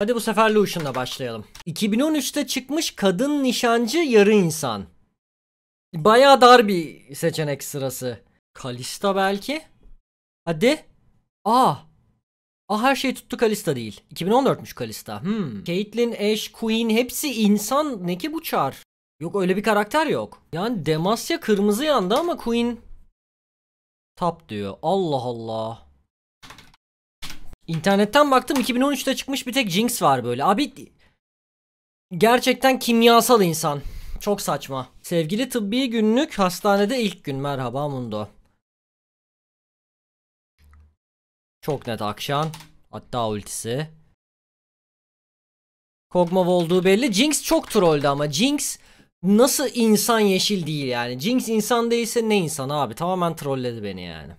Hadi bu sefer Lucian'la başlayalım. 2013'te çıkmış kadın nişancı yarı insan. Baya dar bir seçenek sırası. Kalista belki. Hadi. Aa. Ah. Aa ah, her şey tuttu Kalista değil. 2014'müş Kalista. Hmm. Caitlyn, Ash, Queen hepsi insan. Ne ki bu çar? Yok öyle bir karakter yok. Yani Demacia kırmızı yandı ama Queen Tap diyor. Allah Allah. İnternetten baktım 2013'te çıkmış bir tek Jinx var böyle. Abi gerçekten kimyasal insan. Çok saçma. Sevgili tıbbi günlük hastanede ilk gün merhaba Mundo. Çok net akşam. Hatta ultisi. Kog'Maw olduğu belli. Jinx çok trolldü ama Jinx nasıl insan yeşil değil yani. Jinx insan değilse ne insan abi. Tamamen trolledi beni yani.